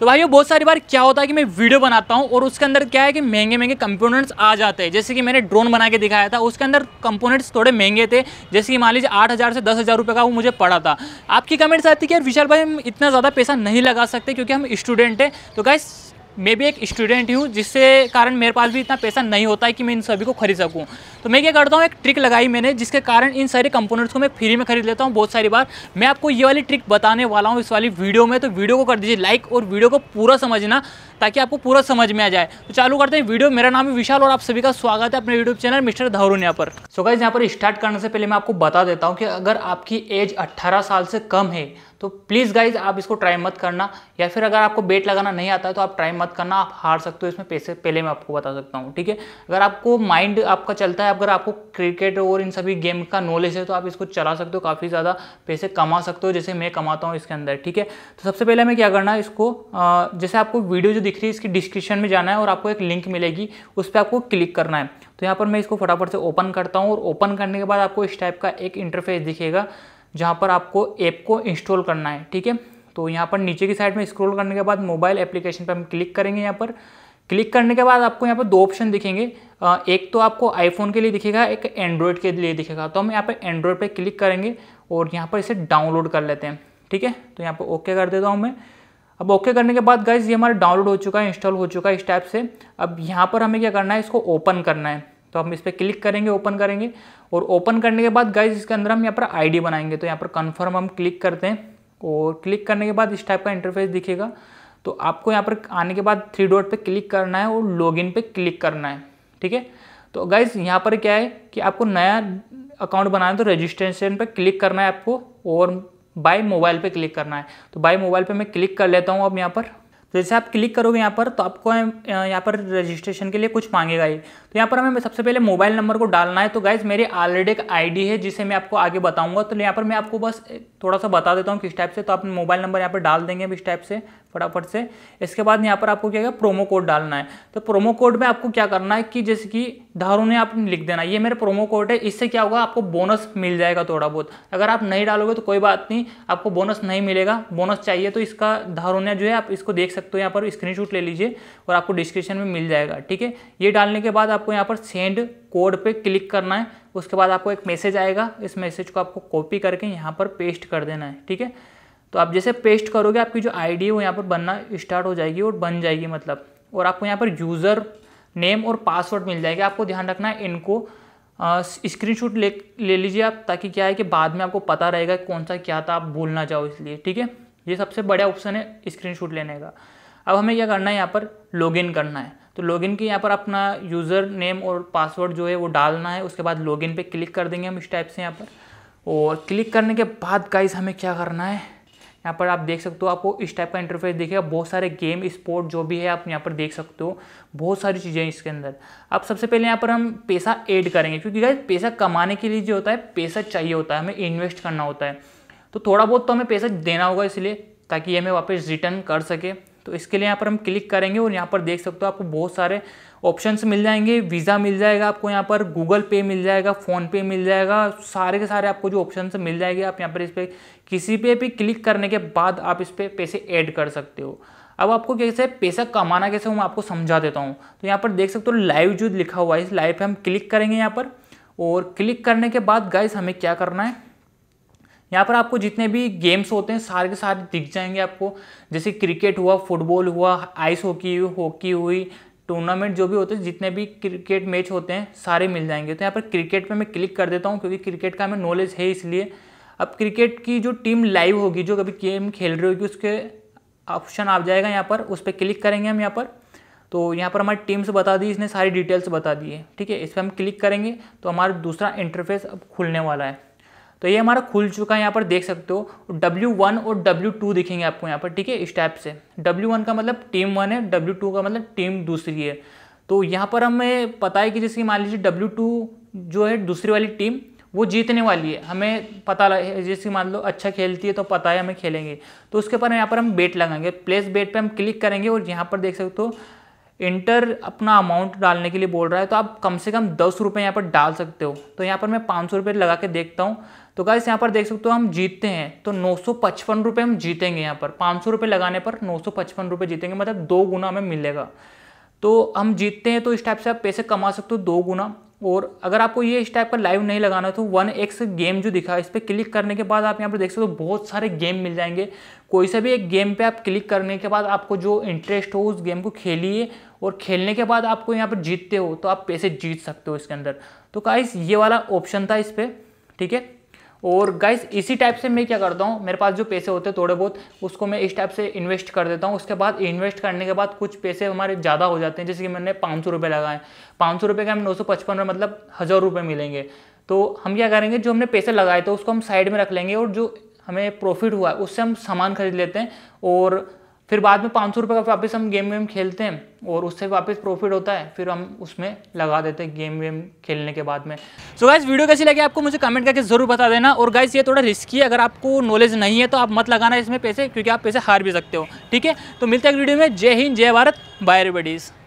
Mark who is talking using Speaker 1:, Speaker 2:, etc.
Speaker 1: तो भाइयों बहुत सारी बार क्या होता है कि मैं वीडियो बनाता हूँ और उसके अंदर क्या है कि महंगे महंगे कंपोनेंट्स आ जाते हैं जैसे कि मैंने ड्रोन बना के दिखाया था उसके अंदर कंपोनेंट्स थोड़े महंगे थे जैसे कि मान लीजिए आठ हज़ार से दस हज़ार रुपये का वो मुझे पड़ा था आपकी कमेंट्स आती कि यार विशाल भाई हम इतना ज़्यादा पैसा नहीं लगा सकते क्योंकि हम स्टूडेंट हैं तो गाइस मैं भी एक स्टूडेंट हूँ जिससे कारण मेरे पास भी इतना पैसा नहीं होता है कि मैं इन सभी को खरीद सकूँ तो मैं क्या करता हूँ एक ट्रिक लगाई मैंने जिसके कारण इन सारे कंपोनेंट्स को मैं फ्री में खरीद लेता हूँ बहुत सारी बार मैं आपको ये वाली ट्रिक बताने वाला हूँ इस वाली वीडियो में तो वीडियो को कर दीजिए लाइक और वीडियो को पूरा समझना ताकि आपको पूरा समझ में आ जाए तो चालू करते हैं वीडियो मेरा नाम है विशाल और आप सभी का स्वागत है अपने यूट्यूब चैनल मिस्टर धारून यहाँ पर सो यहाँ पर स्टार्ट करने से पहले मैं आपको बता देता हूँ कि अगर आपकी एज अट्ठारह साल से कम है तो प्लीज़ गाइज आप इसको ट्राई मत करना या फिर अगर आपको बेट लगाना नहीं आता है तो आप ट्राई मत करना आप हार सकते हो इसमें पैसे पहले मैं आपको बता सकता हूँ ठीक है अगर आपको माइंड आपका चलता है अगर आपको क्रिकेट और इन सभी गेम का नॉलेज है तो आप इसको चला सकते हो काफ़ी ज़्यादा पैसे कमा सकते हो जैसे मैं कमाता हूँ इसके अंदर ठीक है तो सबसे पहले हमें क्या करना है इसको जैसे आपको वीडियो जो दिख रही है इसकी डिस्क्रिप्शन में जाना है और आपको एक लिंक मिलेगी उस पर आपको क्लिक करना है तो यहाँ पर मैं इसको फटाफट से ओपन करता हूँ और ओपन करने के बाद आपको इस टाइप का एक इंटरफेस दिखेगा जहाँ पर आपको ऐप को इंस्टॉल करना है ठीक है तो यहाँ पर नीचे की साइड में स्क्रॉल करने के बाद मोबाइल एप्लीकेशन पर हम क्लिक करेंगे यहाँ पर क्लिक करने के बाद आपको यहाँ पर दो ऑप्शन दिखेंगे एक तो आपको आईफोन के लिए दिखेगा एक एंड्रॉयड के लिए दिखेगा तो हम यहाँ पर एंड्रॉयड पर क्लिक करेंगे और यहाँ पर इसे डाउनलोड कर लेते हैं ठीक है तो यहाँ पर ओके कर देता हूँ मैं अब ओके करने के बाद गाइज ये हमारा डाउनलोड हो चुका है इंस्टॉल हो चुका है इस टाइप से अब यहाँ पर हमें क्या करना है इसको ओपन करना है तो हम इस पर क्लिक करेंगे ओपन करेंगे और ओपन करने के बाद गाइज इसके अंदर हम यहाँ पर आईडी बनाएंगे तो यहाँ पर कन्फर्म हम क्लिक करते हैं और क्लिक करने के बाद इस टाइप का इंटरफेस दिखेगा तो आपको यहाँ पर आने के बाद थ्री डॉट पे क्लिक करना है और लॉगिन पे क्लिक करना है ठीक है तो गाइज यहाँ पर क्या है कि आपको नया अकाउंट बनाना है तो रजिस्ट्रेशन पे क्लिक करना है आपको और बाय मोबाइल पे क्लिक करना है तो बाय मोबाइल पे मैं क्लिक कर लेता हूँ अब यहाँ पर तो जैसे आप क्लिक करोगे यहाँ पर तो आपको यहाँ पर रजिस्ट्रेशन के लिए कुछ मांगेगा ये तो यहाँ पर हमें सबसे पहले मोबाइल नंबर को डालना है तो गाइज मेरी ऑलरेडी एक आईडी है जिसे मैं आपको आगे बताऊंगा तो यहाँ पर मैं आपको बस थोड़ा सा बता देता हूँ किस टाइप से तो आप मोबाइल नंबर यहाँ पर डाल देंगे इस टाइप से फटाफट से इसके बाद यहाँ पर आपको क्या क्या प्रोमो कोड डालना है तो प्रोमो कोड में आपको क्या करना है कि जैसे कि धारू ने आप लिख देना ये मेरा प्रोमो कोड है इससे क्या होगा आपको बोनस मिल जाएगा थोड़ा बहुत अगर आप नहीं डालोगे तो कोई बात नहीं आपको बोनस नहीं मिलेगा बोनस चाहिए तो इसका ने जो है आप इसको देख सकते हो यहाँ पर स्क्रीनशॉट ले लीजिए और आपको डिस्क्रिप्शन में मिल जाएगा ठीक है ये डालने के बाद आपको यहाँ पर सेंड कोड पर क्लिक करना है उसके बाद आपको एक मैसेज आएगा इस मैसेज को आपको कॉपी करके यहाँ पर पेस्ट कर देना है ठीक है तो आप जैसे पेस्ट करोगे आपकी जो आई डी है वो यहाँ पर बनना स्टार्ट हो जाएगी और बन जाएगी मतलब और आपको यहाँ पर यूज़र नेम और पासवर्ड मिल जाएगा आपको ध्यान रखना है इनको स्क्रीनशॉट ले ले लीजिए आप ताकि क्या है कि बाद में आपको पता रहेगा कौन सा क्या था आप भूलना चाहो इसलिए ठीक है ये सबसे बड़ा ऑप्शन है स्क्रीनशॉट लेने का अब हमें क्या करना है यहाँ पर लॉगिन करना है तो लॉगिन के यहाँ पर अपना यूज़र नेम और पासवर्ड जो है वो डालना है उसके बाद लॉगिन पे क्लिक कर देंगे हम इस टाइप से यहाँ पर और क्लिक करने के बाद गाइस हमें क्या करना है यहाँ पर आप देख सकते हो आपको इस टाइप का इंटरफेस देखेगा बहुत सारे गेम स्पोर्ट जो भी है आप यहाँ पर देख सकते हो बहुत सारी चीज़ें हैं इसके अंदर अब सबसे पहले यहाँ पर हम पैसा ऐड करेंगे क्योंकि गाइज पैसा कमाने के लिए जो होता है पैसा चाहिए होता है हमें इन्वेस्ट करना होता है तो थोड़ा बहुत तो हमें पैसा देना होगा इसलिए ताकि हमें वापस रिटर्न कर सके तो इसके लिए यहाँ पर हम क्लिक करेंगे और यहाँ पर देख सकते हो आपको बहुत सारे ऑप्शंस मिल जाएंगे वीज़ा मिल जाएगा आपको यहाँ पर गूगल पे मिल जाएगा फ़ोन पे मिल जाएगा सारे के सारे आपको जो ऑप्शन मिल जाएंगे आप यहाँ पर इस पर किसी पे भी क्लिक करने के बाद आप इस पर पैसे ऐड कर सकते हो अब आपको कैसे पैसा कमाना कैसे हूँ मैं आपको समझा देता हूँ तो यहाँ पर देख सकते हो लाइव जो लिखा हुआ है इस लाइव पर हम क्लिक करेंगे यहाँ पर और क्लिक करने के बाद गाइस हमें क्या करना है यहाँ पर आपको जितने भी गेम्स होते हैं सारे के सारे दिख जाएंगे आपको जैसे क्रिकेट हुआ फुटबॉल हुआ आइस हॉकी हॉकी हुई टूर्नामेंट जो भी होते हैं जितने भी क्रिकेट मैच होते हैं सारे मिल जाएंगे तो यहाँ पर क्रिकेट पे मैं क्लिक कर देता हूँ क्योंकि क्रिकेट का हमें नॉलेज है इसलिए अब क्रिकेट की जो टीम लाइव होगी जो कभी गेम खेल रही होगी उसके ऑप्शन आ जाएगा यहाँ पर उस पर क्लिक करेंगे हम यहाँ पर तो यहाँ पर हमारी टीम्स बता दी इसने सारी डिटेल्स बता दी है ठीक है इस पर हम क्लिक करेंगे तो हमारा दूसरा इंटरफेस अब खुलने वाला है तो ये हमारा खुल चुका है यहाँ पर देख सकते हो डब्ल्यू वन और डब्ल्यू टू दिखेंगे आपको यहाँ पर ठीक है इस टाइप से डब्ल्यू वन का मतलब टीम वन है डब्ल्यू टू का मतलब टीम दूसरी है तो यहाँ पर हमें पता है कि जैसे मान लीजिए डब्ल्यू टू जो है दूसरी वाली टीम वो जीतने वाली है हमें पता है जैसे मान लो अच्छा खेलती है तो पता है हमें खेलेंगे तो उसके ऊपर यहाँ पर हम बेट लगाएंगे प्लेस बेट पर हम क्लिक करेंगे और यहाँ पर देख सकते हो इंटर अपना अमाउंट डालने के लिए बोल रहा है तो आप कम से कम दस रुपये यहाँ पर डाल सकते हो तो यहाँ पर मैं पाँच सौ रुपये लगा के देखता हूँ तो गाइस यहाँ पर देख सकते हो हम जीतते हैं तो नौ हम जीतेंगे यहाँ पर पाँच लगाने पर नौ जीतेंगे मतलब दो गुना हमें मिलेगा तो हम जीतते हैं तो इस टाइप से आप पैसे कमा सकते हो दो गुना और अगर आपको ये इस टाइप का लाइव नहीं लगाना तो वन एक्स गेम जो दिखा इस पर क्लिक करने के बाद आप यहाँ पर देख सकते हो बहुत सारे गेम मिल जाएंगे कोई सा भी एक गेम पे आप क्लिक करने के बाद आपको जो इंटरेस्ट हो उस गेम को खेलिए और खेलने के बाद आपको यहाँ पर जीतते हो तो आप पैसे जीत सकते हो इसके अंदर तो काइस ये वाला ऑप्शन था इस पर ठीक है और गाइस इसी टाइप से मैं क्या करता हूँ मेरे पास जो पैसे होते हैं थोड़े बहुत उसको मैं इस टाइप से इन्वेस्ट कर देता हूँ उसके बाद इन्वेस्ट करने के बाद कुछ पैसे हमारे ज़्यादा हो जाते हैं जैसे कि मैंने पाँच सौ रुपये लगाए पाँच सौ रुपये का हमें नौ सौ पचपन में मतलब हज़ार रुपये मिलेंगे तो हम क्या करेंगे जो हमने पैसे लगाए थे उसको हम साइड में रख लेंगे और जो हमें प्रॉफिट हुआ है उससे हम सामान खरीद लेते हैं और फिर बाद में पाँच सौ रुपये का वापस हम गेम वेम खेलते हैं और उससे वापस प्रॉफिट होता है फिर हम उसमें लगा देते हैं गेम वेम खेलने के बाद में सो so गाइज वीडियो कैसी लगी आपको मुझे कमेंट करके जरूर बता देना और गाइज ये थोड़ा रिस्की है अगर आपको नॉलेज नहीं है तो आप मत लगाना इसमें पैसे क्योंकि आप पैसे हार भी सकते हो ठीक है तो मिलते हैं वीडियो में जय हिंद जय भारत बाय रेबडीज़